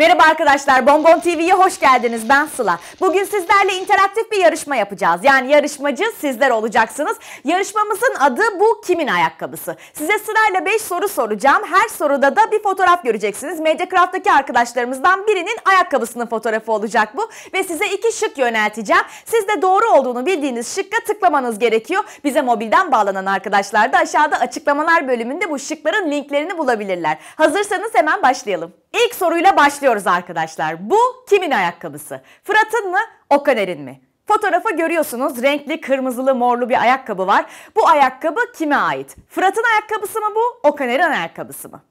Merhaba arkadaşlar, Bonbon TV'ye hoş geldiniz. Ben Sıla. Bugün sizlerle interaktif bir yarışma yapacağız. Yani yarışmacı sizler olacaksınız. Yarışmamızın adı bu kimin ayakkabısı? Size sırayla 5 soru soracağım. Her soruda da bir fotoğraf göreceksiniz. Mediacraft'taki arkadaşlarımızdan birinin ayakkabısının fotoğrafı olacak bu. Ve size iki şık yönelteceğim. Siz de doğru olduğunu bildiğiniz şıkka tıklamanız gerekiyor. Bize mobilden bağlanan arkadaşlar da aşağıda açıklamalar bölümünde bu şıkların linklerini bulabilirler. Hazırsanız hemen başlayalım. İlk soruyla başlıyoruz arkadaşlar. Bu kimin ayakkabısı? Fırat'ın mı, Okaner'in mi? Fotoğrafı görüyorsunuz. Renkli, kırmızılı, morlu bir ayakkabı var. Bu ayakkabı kime ait? Fırat'ın ayakkabısı mı bu? Okaner'in ayakkabısı mı?